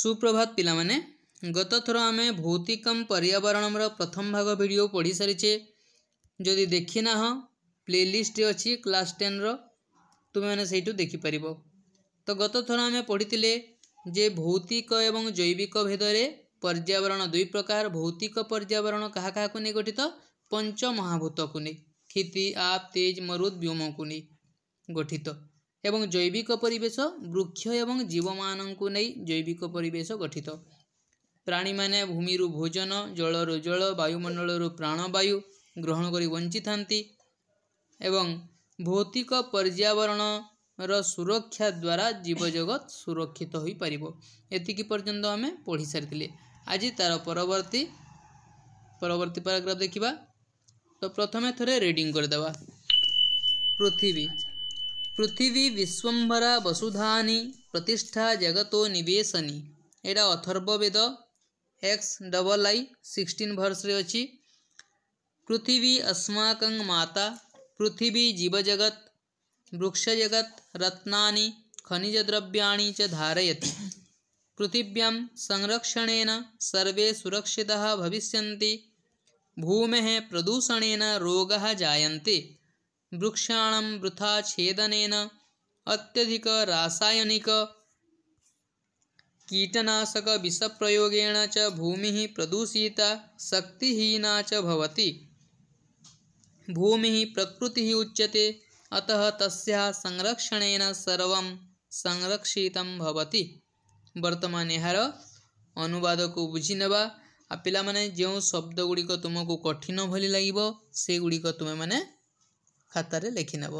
सुप्रभात पाने गत थर आम भौतिकम पर्यावरणम प्रथम भाग भिड पढ़ी सारी जदि देखी देखिना प्लेलीस्ट अच्छी क्लास टेन रुमें से देखिपार तो गत थर आम पढ़ी जे भौतिक एवं जैविक भेदरे पर्यावरण दुई प्रकार भौतिक पर्यावरण क्या क्या नहीं गठित पंचमहाभूत को नहीं क्षति आप तेज मरुद व्योम को नहीं गठित ଏବଂ ଜୈବିକ ପରିବେଶ ବୃକ୍ଷ ଏବଂ ଜୀବମାନଙ୍କୁ ନେଇ ଜୈବିକ ପରିବେଶ ଗଠିତ ପ୍ରାଣୀମାନେ ଭୂମିରୁ ଭୋଜନ ଜଳରୁ ଜଳ ବାୟୁମଣ୍ଡଳରୁ ପ୍ରାଣବାୟୁ ଗ୍ରହଣ କରି ବଞ୍ଚିଥାନ୍ତି ଏବଂ ଭୌତିକ ପର୍ଯ୍ୟାବରଣର ସୁରକ୍ଷା ଦ୍ୱାରା ଜୀବଜଗତ ସୁରକ୍ଷିତ ହୋଇପାରିବ ଏତିକି ପର୍ଯ୍ୟନ୍ତ ଆମେ ପଢ଼ିସାରିଥିଲେ ଆଜି ତା'ର ପରବର୍ତ୍ତୀ ପରବର୍ତ୍ତୀ ପାରାଗ୍ରାଫ ଦେଖିବା ତ ପ୍ରଥମେ ଥରେ ରିଡ଼ିଂ କରିଦେବା ପୃଥିବୀ पृथ्वी विश्वभरा वसुधानी प्रतिष्ठा जगत नवेशनी यहाँ Atharvaveda X double I sixteen verse अच्छी पृथ्वी अस्माक माता पृथ्वी जीवजगत वृक्षजगत रत्ना खनिज द्रव्या चारयती पृथिव्या संरक्षण सर्वे सुरक्षिता भविष्य भूमे प्रदूषण रोग जायते वृक्षाण वृथा छेदन अत्यधिक रासायनिक कीटनाशक विष प्रयोगेण च भूमि प्रदूषिता शक्तिना चलती भूमि प्रकृति उच्यते अतः तस्या संरक्षणेन सर्वं संरक्षितं भवति ବର୍ତ୍ତମାନ ଏହାର ଅନୁବାଦକୁ ବୁଝିନେବା जो शब्द गुड़िक तुमको कठिन भली लगे से गुड़िक तुम्हें खातार नब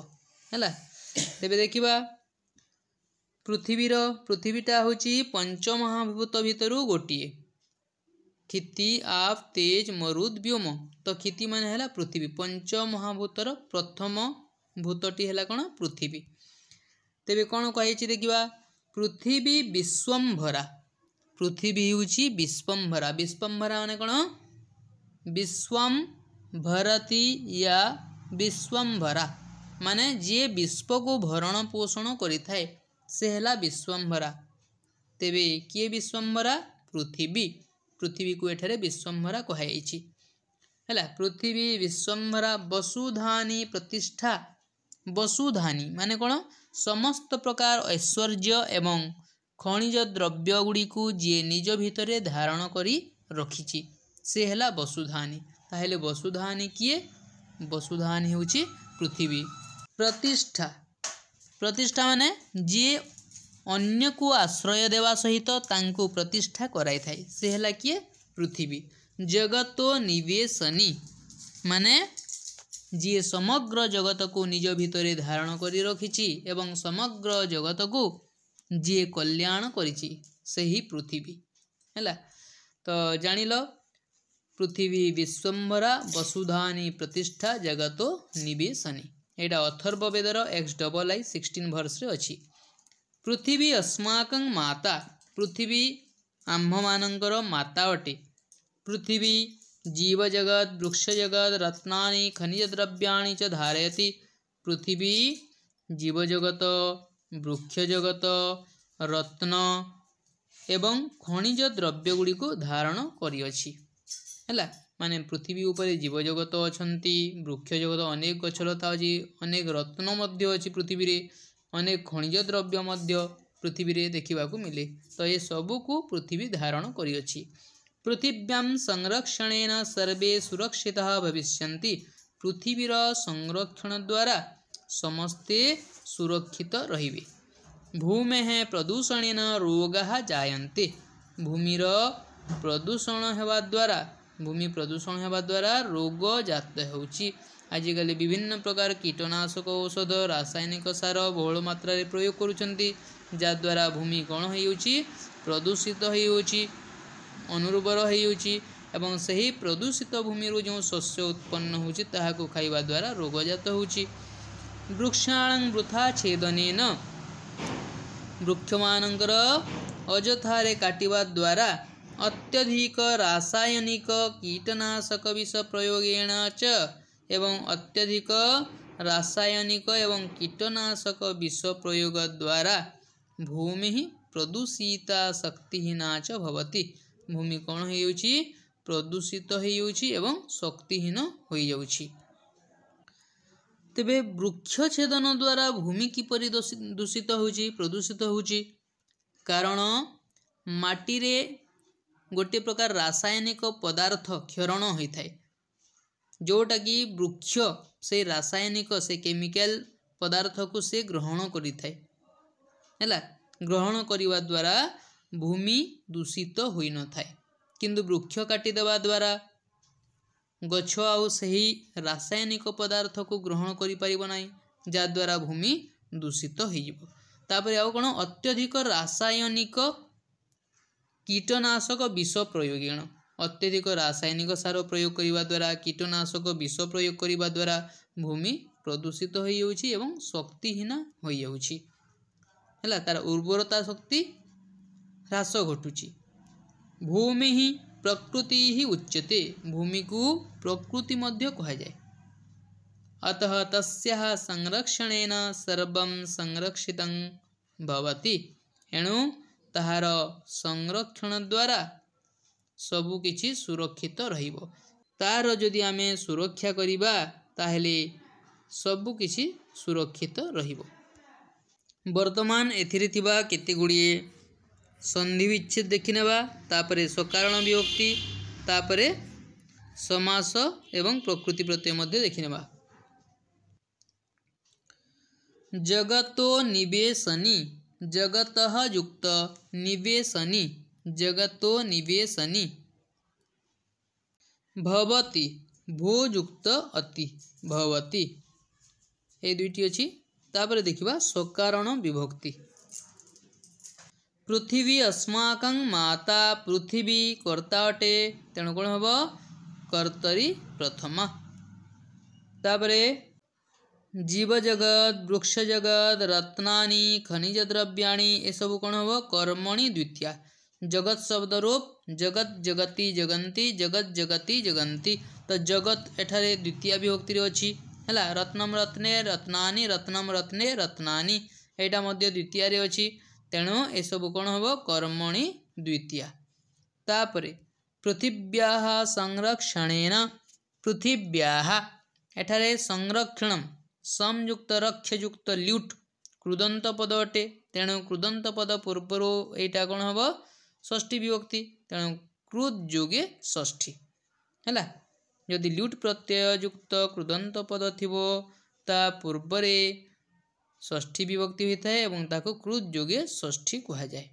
है तेरे देखा पृथ्वीर पृथ्वीटा हूँ पंचमहाभूत महाभूत भितर गोटे क्षति आफ तेज मरुद व्योम तो क्षति मान है पृथ्वी पंच महाभूतर प्रथम भूतटी है कौन पृथ्वी तेरे कौन कही देखा पृथ्वी विश्वम्भरा पृथ्वी हूँ विश्वम्भरा विश्वम्भरा मान कौन विश्वम भरती या ବିଶ୍ୱମ୍ଭରା ମାନେ ଯିଏ ବିଶ୍ୱକୁ ଭରଣ ପୋଷଣ କରିଥାଏ ସେ ହେଲା ବିଶ୍ୱମ୍ଭରା ତେବେ କିଏ ବିଶ୍ୱମ୍ଭରା ପୃଥିବୀ ପୃଥିବୀକୁ ଏଠାରେ ବିଶ୍ୱମ୍ଭରା କୁହାଯାଇଛି ହେଲା ପୃଥିବୀ ବିଶ୍ୱମ୍ଭରା ବସୁଧାନୀ ପ୍ରତିଷ୍ଠା ବସୁଧାନୀ ମାନେ କ'ଣ ସମସ୍ତ ପ୍ରକାର ଐଶ୍ୱର୍ଯ୍ୟ ଏବଂ ଖଣିଜ ଦ୍ରବ୍ୟ ଗୁଡ଼ିକୁ ଯିଏ ନିଜ ଭିତରେ ଧାରଣ କରି ରଖିଛି ସେ ହେଲା ବସୁଧାନୀ ତାହେଲେ ବସୁଧାନୀ କିଏ ବସୁଧାନ ହେଉଛି ପୃଥିବୀ ପ୍ରତିଷ୍ଠା ପ୍ରତିଷ୍ଠା ମାନେ ଯିଏ ଅନ୍ୟକୁ ଆଶ୍ରୟ ଦେବା ସହିତ ତାଙ୍କୁ ପ୍ରତିଷ୍ଠା କରାଇଥାଏ ସେ ହେଲା କିଏ ପୃଥିବୀ ଜଗତ ନିବେଶନୀ ମାନେ ଯିଏ ସମଗ୍ର ଜଗତକୁ ନିଜ ଭିତରେ ଧାରଣ କରି ରଖିଛି ଏବଂ ସମଗ୍ର ଜଗତକୁ ଯିଏ କଲ୍ୟାଣ କରିଛି ସେହି ପୃଥିବୀ ହେଲା ତ ଜାଣିଲ পৃথিবী বিশ্বম্বরা বসুধানি প্রতিষ্ঠা জগত নিবেশনী এটা অথর্ববেদর এক্স ডবল আই সিক্সটিন ভর্সরে অছি পৃথিবী অস্মাকং মাতা পৃথিবী ଆମ୍ଭମାନଙ୍କର ମାତା ଅଟେ ପୃଥିବୀ ଜୀବଜଗତ ବୃକ୍ଷଜଗତ ରତ୍ନାନି ଖନିଜ ଦ୍ରବ୍ୟାଣି ଚ ଧାରୟତି ପୃଥିବୀ ଜୀବଜଗତ ବୃକ୍ଷଜଗତ ରତ୍ନ ଏବଂ ଖଣିଜ ଦ୍ରବ୍ୟଗୁଡ଼ିକୁ ଧାରଣ କରିଅଛି है मान पृथ्वी उपर जीवजगत अच्छा वृक्ष जगत अनेक गछलता अच्छी अनेक रत्न अच्छी पृथ्वी अनेक खनिज द्रव्य पृथ्वी देखा मिले तो ये कु पृथ्वी धारण कर पृथिव्याम संरक्षण सर्वे सुरक्षित भविष्य पृथ्वीर संरक्षण द्वारा समस्ते सुरक्षित रे भूमेह प्रदूषण रोग जायते भूमि प्रदूषण होवा द्वारा ଭୂମି ପ୍ରଦୂଷଣ ହେବା ଦ୍ୱାରା ରୋଗ ଜାତ ହେଉଛି ଆଜିକାଲି ବିଭିନ୍ନ ପ୍ରକାର କୀଟନାଶକ ଔଷଧ ରାସାୟନିକ ସାର ବହୁଳ ମାତ୍ରାରେ ପ୍ରୟୋଗ କରୁଛନ୍ତି ଯାହାଦ୍ୱାରା ଭୂମି କ'ଣ ହେଉଛି ପ୍ରଦୂଷିତ ହେଉଅଛି ଅନୁର୍ବର ହେଉଅଛି ଏବଂ ସେହି ପ୍ରଦୂଷିତ ଭୂମିରୁ ଯେଉଁ ଶସ୍ୟ ଉତ୍ପନ୍ନ ହେଉଛି ତାହାକୁ ଖାଇବା ଦ୍ୱାରା ରୋଗଜାତ ହେଉଛି ବୃକ୍ଷାଣ ବୃଥା ଛେଦନେନ ବୃକ୍ଷମାନଙ୍କର ଅଯଥାରେ କାଟିବା ଦ୍ୱାରା अत्यधिक रासायनिक कीटनाशक विष प्रयोगेण च एवं अत्यधिक रासायनिक एवं कीटनाशक विष प्रयोग द्वारा भूमि प्रदूषिता शक्तिहीना च भवति भूमि କ'ଣ ହୋଇଯାଉଛି ପ୍ରଦୂଷିତ ହୋଇଯାଉଛି ଏବଂ ଶକ୍ତିହୀନ ହୋଇଯାଉଛି ତେବେ ବୃକ୍ଷ ଛେଦନ ଦ୍ୱାରା ଭୂମି କିପରି ଦୂଷିତ ହେଉଛି ପ୍ରଦୂଷିତ ହେଉଛି କାରଣ ମାଟିରେ ଗୋଟିଏ ପ୍ରକାର ରାସାୟନିକ ପଦାର୍ଥ କ୍ଷରଣ ହୋଇଥାଏ ଯେଉଁଟାକି ବୃକ୍ଷ ସେଇ ରାସାୟନିକ ସେ କେମିକାଲ ପଦାର୍ଥକୁ ସେ ଗ୍ରହଣ କରିଥାଏ ହେଲା ଗ୍ରହଣ କରିବା ଦ୍ୱାରା ଭୂମି ଦୂଷିତ ହୋଇନଥାଏ କିନ୍ତୁ ବୃକ୍ଷ କାଟିଦେବା ଦ୍ୱାରା ଗଛ ଆଉ ସେହି ରାସାୟନିକ ପଦାର୍ଥକୁ ଗ୍ରହଣ କରିପାରିବ ନାହିଁ ଯାହାଦ୍ୱାରା ଭୂମି ଦୂଷିତ ହୋଇଯିବ ତାପରେ ଆଉ କ'ଣ ଅତ୍ୟଧିକ ରାସାୟନିକ କୀଟନାଶକ ବିଷ ପ୍ରୟୋଗୀଣ ଅତ୍ୟଧିକ ରାସାୟନିକ ସାର ପ୍ରୟୋଗ କରିବା ଦ୍ୱାରା କୀଟନାଶକ ବିଷ ପ୍ରୟୋଗ କରିବା ଦ୍ୱାରା ଭୂମି ପ୍ରଦୂଷିତ ହୋଇଯାଉଛି ଏବଂ ଶକ୍ତିହୀନ ହୋଇଯାଉଛି ହେଲା ତା'ର ଉର୍ବରତା ଶକ୍ତି ହ୍ରାସ ଘଟୁଛି ଭୂମି ହିଁ ପ୍ରକୃତି ହିଁ ଉଚ୍ୟତେ ଭୂମିକୁ ପ୍ରକୃତି ମଧ୍ୟ କୁହାଯାଏ ଅତଃ ତସ୍ୟାହ ସଂରକ୍ଷଣେନ ସର୍ବଂ ସଂରକ୍ଷିତ ଭବତି ଏଣୁ ତାହାର ସଂରକ୍ଷଣ ଦ୍ୱାରା କିଛି ସୁରକ୍ଷିତ ରହିବ ତାର ଯଦି ଆମେ ସୁରକ୍ଷା କରିବା ତାହେଲେ ସବୁ କିଛି ସୁରକ୍ଷିତ ରହିବ ବର୍ତ୍ତମାନ ଏଥିରେ ଥିବା କେତେ ଗୁଡ଼ିଏ ସନ୍ଧି ବିଚ୍ଛେଦ ଦେଖିନେବା ତାପରେ ସକାରଣ ବିଭକ୍ତି ତାପରେ ସମାସ ଏବଂ ପ୍ରକୃତି ପ୍ରତ୍ୟୟ ମଧ୍ୟ ଦେଖିନେବା ଜଗତ ନିବେଶନୀ जगत युक्त निवेशनी जगतो निवेशनी भवती भोयुक्त अति भवती ए दुईटी अच्छी तापर देखा सकारण विभक्ति पृथ्वी अस्माक माता पृथ्वी कर्ता अटे तेणु कौन हम कर्तरी प्रथमा तापर ଜୀବଜଗତ ବୃକ୍ଷ ଜଗତ ରତ୍ନାନି ଖନିଜ ଦ୍ରବ୍ୟାଣୀ ଏସବୁ कौन ହେବ कर्मणी ଦ୍ୱିତୀୟା जगत शब्द रूप जगत जगति जगंती जगत जगति जगंती तो जगत एठारे द्वितीय विभक्ति अच्छी है रत्नम रत्ने रत्नानी रत्नम रत्ने रत्नानी यहाँ द्वितीय अच्छी तेणु एसबू कौन हम कर्मणि द्वितीय पृथिव्या संरक्षण पृथिव्या संरक्षण ସମଯୁକ୍ତ ରକ୍ଷଯୁକ୍ତ ଲ୍ୟୁଟ୍ କୃଦନ୍ତ ପଦ ଅଟେ ତେଣୁ କୃଦନ୍ତ ପଦ ପୂର୍ବରୁ ଏଇଟା କ'ଣ ହେବ ଷଷ୍ଠୀ ବିଭକ୍ତି ତେଣୁ କୃତ ଯୋଗେ ଷଷ୍ଠୀ ହେଲା ଯଦି ଲ୍ୟୁଟ୍ ପ୍ରତ୍ୟୟଯୁକ୍ତ କୃଦନ୍ତ ପଦ ଥିବ ତା ପୂର୍ବରେ ଷଷ୍ଠୀ ବିଭକ୍ତି ହୋଇଥାଏ ଏବଂ ତାକୁ କୃତ ଯୋଗେ ଷଷ୍ଠୀ କୁହାଯାଏ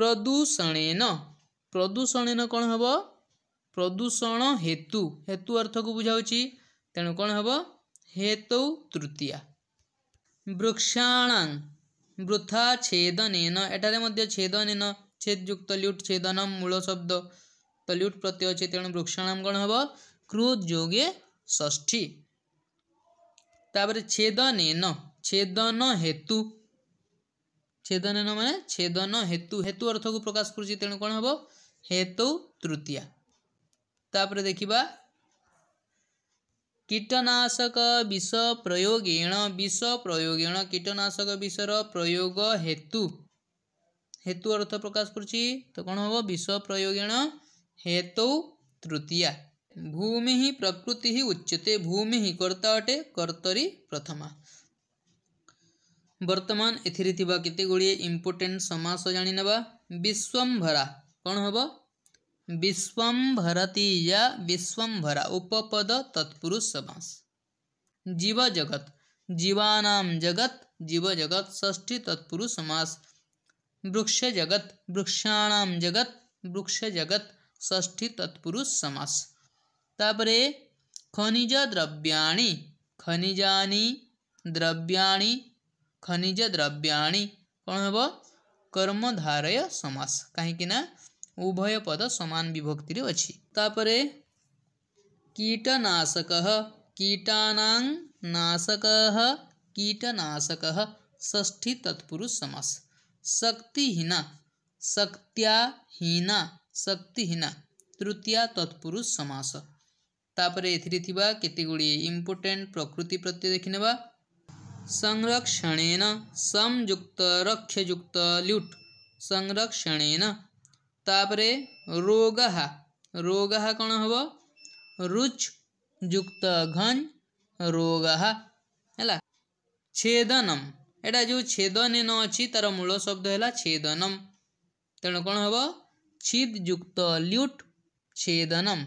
ପ୍ରଦୂଷଣେନ ପ୍ରଦୂଷଣେନ କ'ଣ ହେବ ପ୍ରଦୂଷଣ ହେତୁ ହେତୁ ଅର୍ଥକୁ ବୁଝାଉଛି ତେଣୁ କ'ଣ ହେବ हेतौ तृतीया वृक्षाणां বৃথা ছেদনেন এটারে মধ্যে ছেদনেন ছেদযুক্ত ল্যুট ছেদনম মূল শব্দ তো ল্যুট প্রত্যয় আছে তেণু বৃক্ষাণাম কণ হব কৃ যোগে ষষ্ঠী তাপরে ছেদনেন ছেদন হেতু ছেদনেন মানে ছেদন হেতু হেতু অর্থকু প্রকাশ করছি তেণু কণ হব হেতু তৃতীয়া তাপরে দেখিবা କୀଟନାଶକ ବିଷ ପ୍ରୟୋଗୀଣ ବିଷ ପ୍ରୟୋଗୀଣ କୀଟନାଶକ ବିଷର ପ୍ରୟୋଗ ହେତୁ ହେତୁ ଅର୍ଥ ପ୍ରକାଶ କରୁଛି ତ କ'ଣ ହେବ ବିଷ ପ୍ରୟୋଗୀଣ ହେତୁ ତୃତୀୟା ଭୂମି ହିଁ ପ୍ରକୃତି ହିଁ ଉଚ୍ଚତେ ଭୂମି ହିଁ କର୍ତ୍ତା ଅଟେ କର୍ତ୍ତରୀ ପ୍ରଥମା ବର୍ତ୍ତମାନ ଏଥିରେ ଥିବା କେତେ ଗୁଡ଼ିଏ ଇମ୍ପୋର୍ଟେଣ୍ଟ ସମାସ ଜାଣିନେବା ବିଶ୍ୱମ୍ଭରା କ'ଣ ହେବ भरती या विश्वम्भरा उपपद तत्पुरुष समास जीव जगत जीवानाम जगत जीव जगत ष्ठी तत्पुरुष समास वृक्ष जगत वृक्षाणाम जगत वृक्ष जगत ष्ठी तत्पुरुष समास तापरे खनिज द्रव्याणि खनिजानि द्रव्याणि खनिज द्रव्याणि कौन हम कर्मधारय समास कहीं ना ଉଭୟ ପଦ ସମାନ ବିଭକ୍ତିରେ ଅଛି ତାପରେ କୀଟନାଶକ କୀଟାନାଂ ନାଶକ କୀଟନାଶକ षष्ठी तत्पुरुष समास शक्तिहीना शक्त्याहीना शक्तिहीना तृतीया तत्पुरुष समास ତାପରେ ଏଥିରେ ଥିବା କେତେଗୁଡ଼ିଏ ଇମ୍ପୋର୍ଟାଣ୍ଟ ପ୍ରକୃତି ପ୍ରତ୍ୟୟ ଦେଖିନେବା ସଂରକ୍ଷଣେନ ସଂଯୁକ୍ତ ରକ୍ଷଯୁକ୍ତ ଲ୍ୟୁଟ୍ ସଂରକ୍ଷଣେନ तापर रोग रोग कौन हम रुच युक्त घन रोग है छेदनम एटा जो छेदन न अच्छी तार मूल शब्द है छेदनम तेणु कौन हम छिद युक्त ल्यूट छेदनम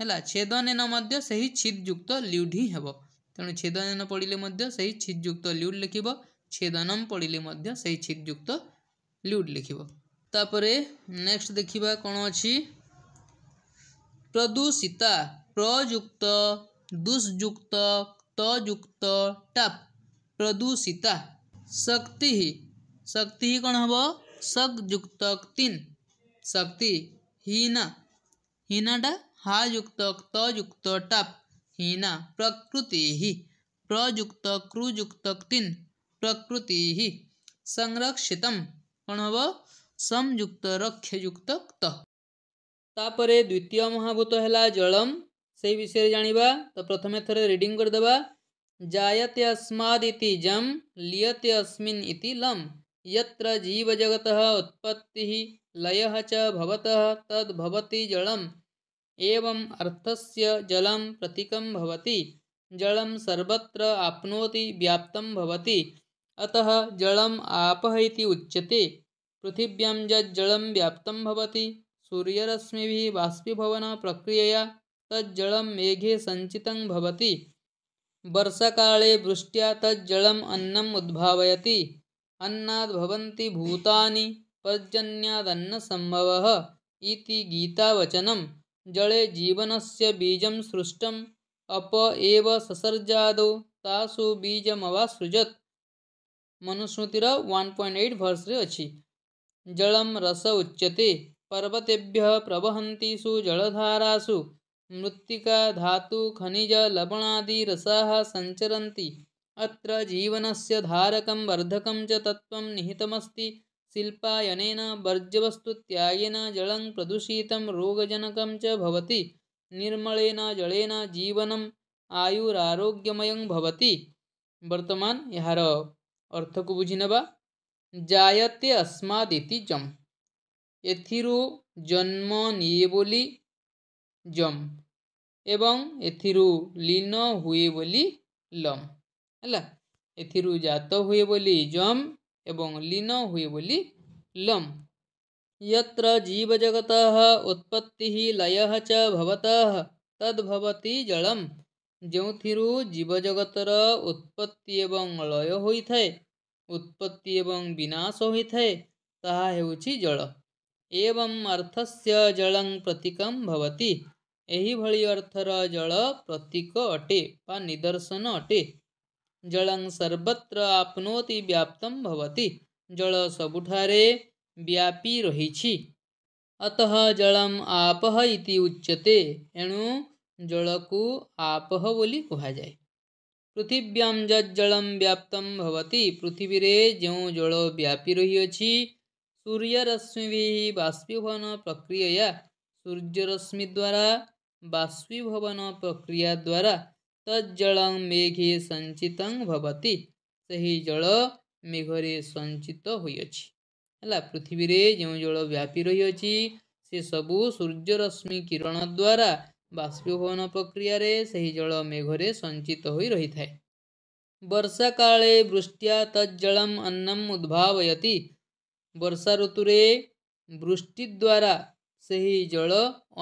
है छेदन न से ही छिद युक्त ल्यूड ही हे तेणु छेदन न पढ़ले से ही छिद युक्त ल्यूड लिख छेदनम पढ़ले से ही छिद युक्त ल्यूड लिख ତାପରେ ନେକ୍ସଟ ଦେଖିବା କ'ଣ ଅଛି ପ୍ରଦୂଷିତା ପ୍ରଯୁକ୍ତ ଦୁଷ୍ଯୁକ୍ତ ତଯୁକ୍ତ ଟାପ୍ ପ୍ରଦୂଷିତା ଶକ୍ତି ଶକ୍ତି କ'ଣ ହେବ ସକ୍ଯୁକ୍ତ ତିନ୍ ଶକ୍ତି ହୀନା ହୀନାଟା ହାଯୁକ୍ତ ତଯୁକ୍ତ ଟାପ୍ ହୀନା ପ୍ରକୃତି ପ୍ରଯୁକ୍ତ କୃଯୁକ୍ତ ତିନ୍ ପ୍ରକୃତି ସଂରକ୍ଷିତ କ'ଣ ହେବ संयुक्त रक्ष युक्त तापर द्वितीय महाभूत है जलम से विषय जानवा तो प्रथम थर रिडिंग करदे जायते ଇତି जम लियते अस्मिन इति लम यत्र जीव जगत उत्पत्ति लय चवत तद्भवती जलम एवं अर्थस्य जलम प्रतीकम भवति जलम सर्वत्र आपनोति व्याप्तम भवति अतः जलम आपः उच्यते पृथिव्यां यज्जलं व्याप्तं भवति सूर्यरश्मिभिः प्रक्रियया तज्जलं मेघे सञ्चितं भवति वर्षाकाले वृष्ट्या तज्जलम् अन्नम् उद्भावयति भवन्ति भूतानि पर्जन्यादन्नसम्भवः इति गीतावचनं जले जीवनस्य बीजं सृष्टम् अप एव ससर्जादौ तासु बीजमवासृजत् मनुस्मृतिर वन पॉइंट एट वर्ष अच्छी जलम रस उच्यते पर्वतेभ्य प्रवहतीसु जलधारासु मृत्ति धातु खनिज लवणादी रसा सञ्चरन्ति अत्र जीवनस्य धारकं वर्धकं च तत्त्वं निहितमस्ति शिल्पायनेन वर्ज्यवस्तुत्यागेन जलं प्रदूषितं रोगजनकं च भवति निर्मलेन जलेन जीवनम् आयुरारोग्यमयं भवति वर्तमान ଏହାର ଅର୍ଥକୁ ବୁଝି ନେବା জায়তে অস্মাদিতি যম এথিরু জন্ম নিয়ে বলি যম এবং এথিরু লীন ହୁଏ ବୋଲି ଲମ୍ ହେଲା ଏଥିରୁ ଜାତ ହୁଏ ବୋଲି ଯମ୍ ଏବଂ ଲୀନ ହୁଏ ବୋଲି ଲମ୍ यत्र जीवजगतः उत्पत्तिः लयः च भवतः ତଦ୍ଭବତି ଜଳମ୍ ଯେଉଁଥିରୁ ଜୀବଜଗତର ଉତ୍ପତ୍ତି ଏବଂ ଲୟ ହୋଇଥାଏ ଉତ୍ପତ୍ତି ଏବଂ ବିନାଶ ହୋଇଥାଏ ତାହା ହେଉଛି ଜଳ ଏବଂ ଅର୍ଥସ୍ୟ ଜଳଂ ପ୍ରତୀକଂ ଭବତି ଏହିଭଳି ଅର୍ଥର ଜଳ ପ୍ରତୀକ ଅଟେ ବା ନିଦର୍ଶନ ଅଟେ ଜଳଂ ସର୍ବତ୍ର ଆପନୋତି ବ୍ୟାପ୍ତମ୍ ଭବତି ଜଳ ସବୁଠାରେ ବ୍ୟାପି ରହିଛି ଅତଃ ଜଳମ୍ ଆପହ ଇତି ଉଚ୍ୟତେ ଏଣୁ ଜଳକୁ ଆପହ ବୋଲି କୁହାଯାଏ ପୃଥିବ୍ୟାମ୍ ଯଜ୍ଜଳମ୍ ବ୍ୟାପ୍ତମ୍ ଭବତି ପୃଥିବୀରେ ଯେଉଁ ଜଳ ବ୍ୟାପି ରହିଅଛି ସୂର୍ଯ୍ୟରଶ୍ମି ବାଷ୍ପୀଭବନ ପ୍ରକ୍ରିୟା ସୂର୍ଯ୍ୟରଶ୍ମି ଦ୍ୱାରା ବାଷ୍ପୀଭବନ ପ୍ରକ୍ରିୟା ଦ୍ୱାରା ତଜ୍ଜଳଂ ମେଘେ ସଞ୍ଚିତଂ ଭବତି ସେହି ଜଳ ମେଘରେ ସଞ୍ଚିତ ହୋଇଅଛି ହେଲା ପୃଥିବୀରେ ଯେଉଁ ଜଳ ବ୍ୟାପି ରହିଅଛି ସେସବୁ ସୂର୍ଯ୍ୟରଶ୍ମି କିରଣ ଦ୍ୱାରା बाष्पीभवन प्रक्रिय से ही जल मेघरे संचित हो रही है वर्षा काले वृष्टिया तज्जलम अन्नम उद्भावयती वर्षा ऋतु वृष्टि द्वारा से ही जल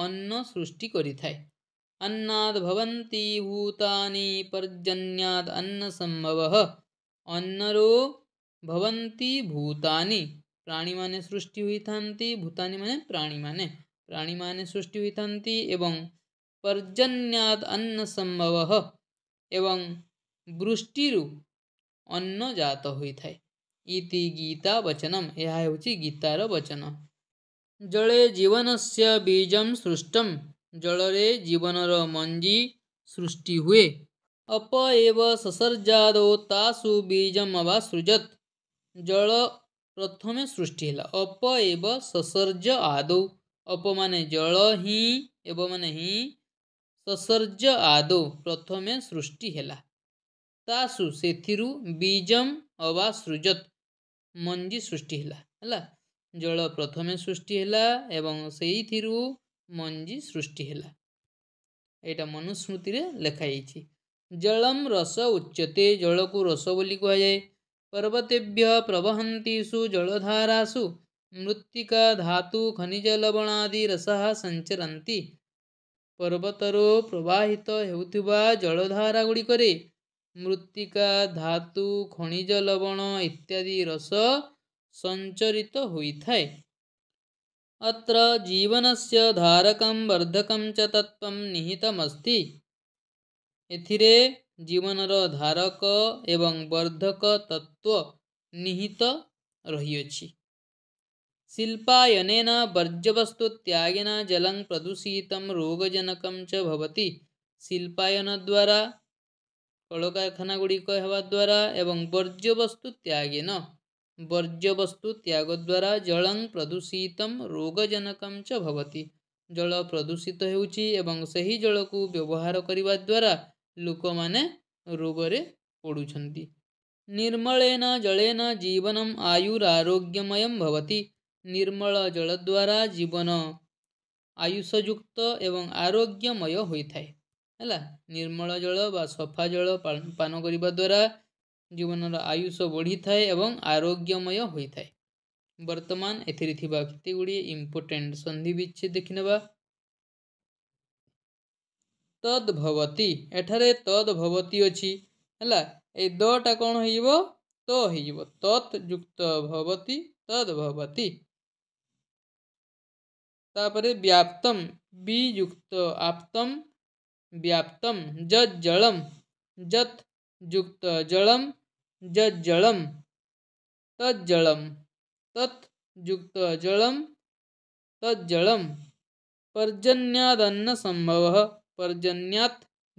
अन्न सृष्टि अन्नावती भूतानी पर्जन्याद अन्न संभव अन्नरो भवंती भूतानी प्राणी माने सृष्टि हुई था भूतानी माने प्राणी माने प्राणी माने सृष्टि हुई था एवं ପର୍ଜନ୍ୟାତ୍ અન્ન સંભવ એવં વૃષ્ટિરુ અન્ન જાત ହୋଇଥାଏ ଇତି ଗୀତା ବଚନମ୍ ଏହା ହେଉଛି ଗୀତାର ବଚନ ଜଳେ ଜୀବନସ୍ୟ ବୀଜମ୍ ସୃଷ୍ଟମ୍ ଜଳରେ ଜୀବନର ମଞ୍ଜି ସୃଷ୍ଟି ହୁଏ ଅପ ଏବ ସସର୍ଜାଦୋ ତାସୁ ବୀଜମ୍ ଅବା ସୃଜତ୍ ଜଳ ପ୍ରଥମେ ସୃଷ୍ଟି ହେଲା ଅପ ଏବ ସସର୍ଜ ଆଦୌ ଅପମାନେ ଜଳ ହିଁ ଏବ ହିଁ ସସର୍ଜ ଆଦୌ ପ୍ରଥମେ ସୃଷ୍ଟି ହେଲା ତାସୁ ସେଥିରୁ ବୀଜମ୍ ଅବା ସୃଜତ୍ ମଞ୍ଜି ସୃଷ୍ଟି ହେଲା ହେଲା ଜଳ ପ୍ରଥମେ ସୃଷ୍ଟି ହେଲା ଏବଂ ସେଇଥିରୁ ମଞ୍ଜି ସୃଷ୍ଟି ହେଲା ଏଇଟା ମନୁସ୍ମୃତିରେ ଲେଖାଯାଇଛି ଜଳମ୍ ରସ ଉଚ୍ଚତେ ଜଳକୁ ରସ ବୋଲି କୁହାଯାଏ ପର୍ବତେଭ୍ୟ ପ୍ରବହନ୍ତିଷୁ ଜଳଧାରାସୁ ମୃତ୍ତିକା ଧାତୁ ଖନିଜ ଲବଣାଦି ରସଃ ସଞ୍ଚରନ୍ତି ପର୍ବତରୁ ପ୍ରବାହିତ ହେଉଥିବା ଜଳଧାରା ଗୁଡ଼ିକରେ ମୃତ୍ତିକା ଧାତୁ ଖଣିଜ ଲବଣ ଇତ୍ୟାଦି ରସ ସଞ୍ଚରିତ ହୋଇଥାଏ ଅତ୍ର ଜୀବନସ୍ୟ ଧାରକମ୍ ବର୍ଦ୍ଧକମ୍ ଚ ତତ୍ତ୍ୱ ନିହିତମସ୍ତି ଏଥିରେ ଜୀବନର ଧାରକ ଏବଂ ବର୍ଦ୍ଧକ ତତ୍ଵ ନିହିତ ରହିଅଛି शिल्पायन भर्जवस्तुत्यागेन जलं प्रदूषित रोगजनक शिल्पायन द्वारा कल कारखाना गुड़िक्वारा एवं बर्ज्यवस्तुत्यागेन बर्ज्यवस्तुत्याग द्वारा जलं प्रदूषित रोगजनक जल प्रदूषित हो सही जल को व्यवहार करने द्वारा लोक मैंने रोगे पड़ुंट निर्मल जलेन जीवनम आयुरारोग्यमय होती ନିର୍ମଳ ଜଳ ଦ୍ୱାରା ଜୀବନ ଆୟୁଷ ଯୁକ୍ତ ଏବଂ ଆରୋଗ୍ୟମୟ ହୋଇଥାଏ ହେଲା ନିର୍ମଳ ଜଳ ବା ସଫା ଜଳ ପାନ କରିବା ଦ୍ୱାରା ଜୀବନର ଆୟୁଷ ବଢ଼ିଥାଏ ଏବଂ ଆରୋଗ୍ୟମୟ ହୋଇଥାଏ ବର୍ତ୍ତମାନ ଏଥିରେ ଥିବା କେତେ ଗୁଡ଼ିଏ ଇମ୍ପୋର୍ଟେଣ୍ଟ ସନ୍ଧି ବିଚ୍ଛେଦ ଦେଖିନେବା ତଦ୍ଭବତୀ ଏଠାରେ ତଦ୍ଭବତୀ ଅଛି ହେଲା ଏ ଦଟା କ'ଣ ହେଇଯିବ ତ ହେଇଯିବ ତତ୍ ଯୁକ୍ତ ଭବତୀ ତଦ୍ଭବତୀ तापर ବ୍ୟାପ୍ତମ୍ बीयुक्त ଆପ୍ତମ୍ ବ୍ୟାପ୍ତମ୍ ଯତ୍ ଜଳମ୍ ଯତ୍ ଯୁକ୍ତ ଜଳମ୍ ଯତ୍ ଜଳମ୍ ତତ୍ ଜଳମ୍ तत् युक्त जलम तज्जलम पर्जन्यादन्न संभव पर्जन्यात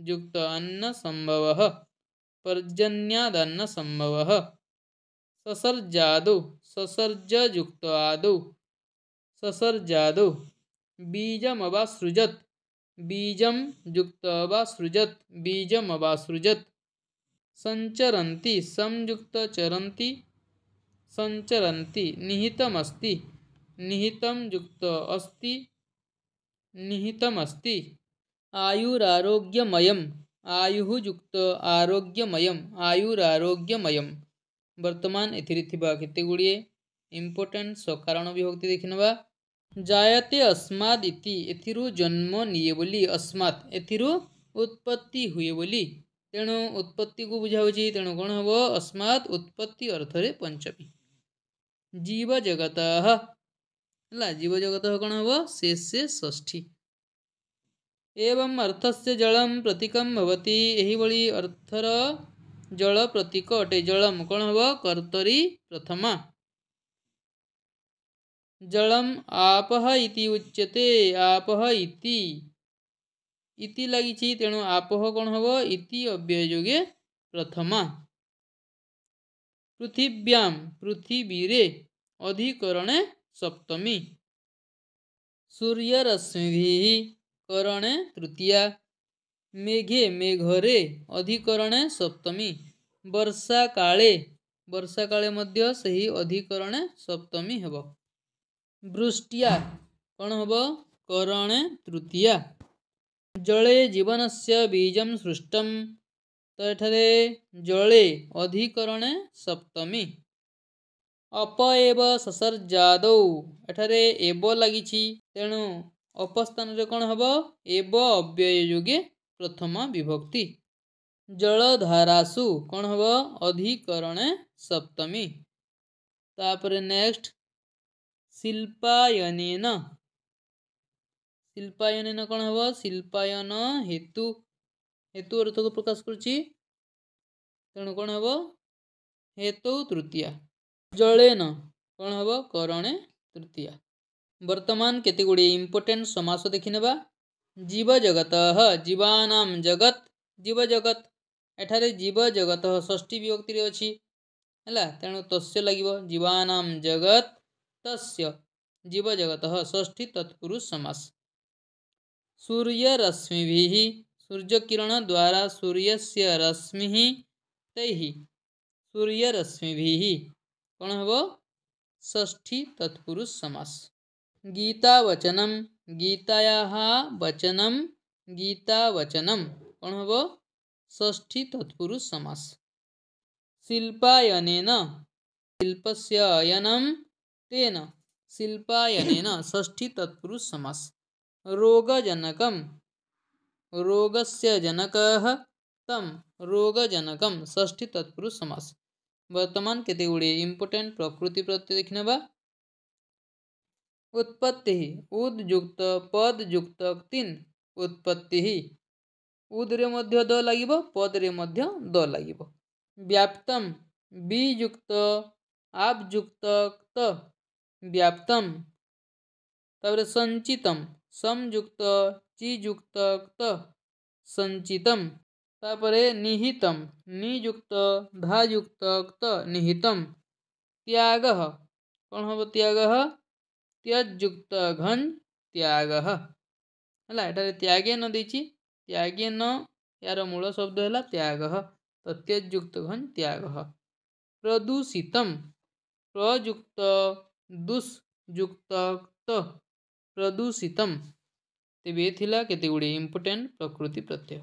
युक्त अन्न संभव पर्जन्यादन्न संभव ससर्जादो ससर्ज युक्त आदो ससर्जादौ बीजमवासृजत् बीजम युक्तवासृजत् बीजमवासृजत् संचरती संयुक्त चरती संचरती निहितमस्ति निहितं युक्त अस्ति निहितमस्ति आयु आयुः युक्त आरोग्यमयम् आयुरारोग्यमयम् वर्तमान एथिरे गुड़िए इम्पोर्टेन्ट ଇମ୍ପୋର୍ଟାଣ୍ଟ विभक्ति देखने वा जायते अस्माद इति ଏଥିରୁ ଜନ୍ମ ନିଏ ବୋଲି ଅସ୍ମାତ୍ ଏଥିରୁ ଉତ୍ପତ୍ତି ହୁଏ ବୋଲି ତେଣୁ ଉତ୍ପତ୍ତିକୁ ବୁଝାଉଛି ତେଣୁ କ'ଣ ହେବ ଅସ୍ମାତ୍ ଉତ୍ପତ୍ତି ଅର୍ଥରେ ପଞ୍ଚମୀ ଜୀବଜଗତ ହେଲା ଜୀବଜଗତ କ'ଣ ହେବ ଶେଷେ ଷଷ୍ଠୀ ଏବଂ ଅର୍ଥସ୍ୟ ଜଳମ୍ ପ୍ରତୀକମ୍ ଭବତି ଏହିଭଳି ଅର୍ଥର ଜଳ ପ୍ରତୀକ ଅଟେ ଜଳମ୍ କ'ଣ ହେବ କର୍ତ୍ତରୀ ପ୍ରଥମା जलम आपह इति उच्यते आपह इति इति लागिଛି ତେଣୁ ଆପହ କ'ଣ ହେବ ଇତି ଅବ୍ୟୟ ଯୋଗେ ପ୍ରଥମା ପୃଥିବ୍ୟାମ୍ ପୃଥିବୀରେ ଅଧିକରଣେ ସପ୍ତମୀ ସୂର୍ଯ୍ୟରଶ୍ମିଭି କରଣେ ତୃତୀୟା ମେଘେ ମେଘରେ ଅଧିକରଣେ ସପ୍ତମୀ ବର୍ଷା କାଳେ ବର୍ଷା କାଳେ ମଧ୍ୟ ସେହି ଅଧିକରଣେ ସପ୍ତମୀ ହେବ ବୃଷ୍ଟିଆ କ'ଣ ହେବ କରଣେ ତୃତୀୟା ଜଳେ ଜୀବନସ୍ୟ ବୀଜମ ସୃଷ୍ଟମ ତ ଏଠାରେ ଜଳେ ଅଧିକରଣେ ସପ୍ତମୀ ଅପ ଏବ ସସର ଯାଦୌ ଏଠାରେ ଏବ ଲାଗିଛି ତେଣୁ ଅପସ୍ଥାନରେ କ'ଣ ହେବ ଏବ ଅବ୍ୟୟ ଯୋଗେ ପ୍ରଥମ ବିଭକ୍ତି ଜଳଧାରାସୁ କ'ଣ ହେବ ଅଧିକରଣେ ସପ୍ତମୀ ତାପରେ ନେକ୍ସଟ ଶିଳ୍ପାୟନେନ ଶିଳ୍ପାୟନ କ'ଣ ହେବ ଶିଳ୍ପାୟନ ହେତୁ ହେତୁ ଅର୍ଥକୁ ପ୍ରକାଶ କରୁଛି ତେଣୁ କ'ଣ ହେବ ହେତୁ ତୃତୀୟା ଜଳେନ କ'ଣ ହେବ କରଣେ ତୃତୀୟା ବର୍ତ୍ତମାନ କେତେ ଗୁଡ଼ିଏ ଇମ୍ପୋର୍ଟାଣ୍ଟ ସମାସ ଦେଖିନେବା ଜୀବଜଗତ ଜୀବାନାମ ଜଗତ ଜୀବଜଗତ ଏଠାରେ ଜୀବଜଗତ ଷଷ୍ଠୀ ବିଭକ୍ତିରେ ଅଛି ହେଲା ତେଣୁ ତସ୍ୟ ଲାଗିବ ଜୀବାନାମ ଜଗତ तस्य जीवजगत षष्ठी तत्पुरुष समास सूर्य रश्मि सूर्य किरण द्वारा सूर्य से रश्मि तैः सूर्य रश्मिभिः कौन हम षष्ठी तत्पुरुष समास गीता वचनम गीताया वचनम गीता वचनम कौन हम षष्ठी तत्पुरुष समास शिल्पायन शिल्प से अयनम तेन शिल्पायन षष्ठी तत्पुरुष समास रोग से जनक तम रोगजनक षष्ठी तत्पुरुष समास वर्तमान के गुड़े इम्पोर्टेंट प्रकृति प्रत्यय देखने वा उत्पत्ति पद युक्त तीन उत्पत्ति उदरे मध्य द लग पदरे मध्य द लग व्याप्तम बीजुक्त आबयुक्त व्याप्तम तब संचितम संयुक्त चियुक्त संचितम तापरे निहितम नियुक्त धायुक्त निहितम त्याग कौन हम त्याग त्यजुक्त घन त्याग ହେଲା ଏଠାରେ ତ୍ୟାଗେନ ଦେଇଛି ତ୍ୟାଗେନ ଏହାର ମୂଳ ଶବ୍ଦ ହେଲା ତ୍ୟାଗ ତ ତ୍ୟଯୁକ୍ତ ଘନ୍ ତ୍ୟାଗ ପ୍ରଦୂଷିତମ୍ ପ୍ରଯୁକ୍ତ दुष्जुक्त प्रदूषितम तिला केतगुडी इम्पोर्टेन्ट प्रकृति प्रत्यय